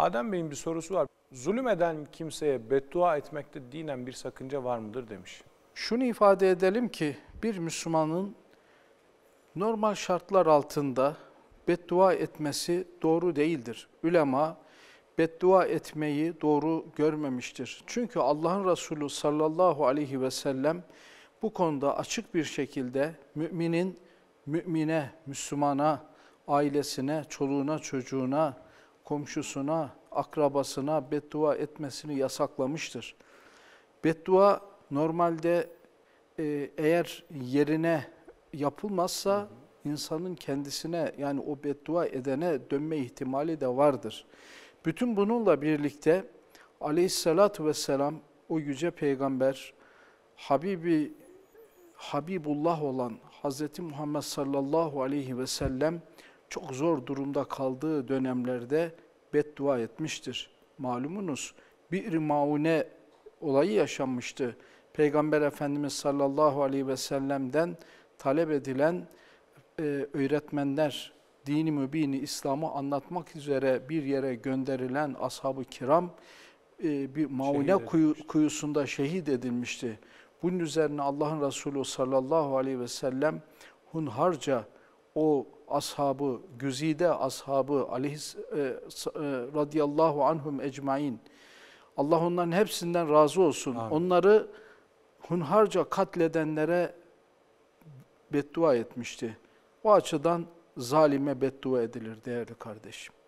Adem Bey'in bir sorusu var. Zulüm eden kimseye beddua etmekte dinen bir sakınca var mıdır demiş. Şunu ifade edelim ki bir Müslümanın normal şartlar altında beddua etmesi doğru değildir. Ülema beddua etmeyi doğru görmemiştir. Çünkü Allah'ın Resulü sallallahu aleyhi ve sellem bu konuda açık bir şekilde müminin mümine, Müslümana, ailesine, çoluğuna, çocuğuna, komşusuna, akrabasına beddua etmesini yasaklamıştır. Beddua normalde e, eğer yerine yapılmazsa insanın kendisine yani o beddua edene dönme ihtimali de vardır. Bütün bununla birlikte aleyhissalatü vesselam o yüce peygamber Habibi Habibullah olan Hz. Muhammed sallallahu aleyhi ve sellem çok zor durumda kaldığı dönemlerde beddua etmiştir. Malumunuz bir maune olayı yaşanmıştı. Peygamber Efendimiz sallallahu aleyhi ve sellem'den talep edilen e, öğretmenler, dini mübini İslam'ı anlatmak üzere bir yere gönderilen ashab-ı kiram e, bir maune kuyu, kuyusunda şehit edilmişti. Bunun üzerine Allah'ın Resulü sallallahu aleyhi ve sellem hunharca, o ashabı, güzide ashabı aleyhis, e, e, radiyallahu anhum ecmain. Allah onların hepsinden razı olsun. Amin. Onları hunharca katledenlere beddua etmişti. O açıdan zalime beddua edilir değerli kardeşim.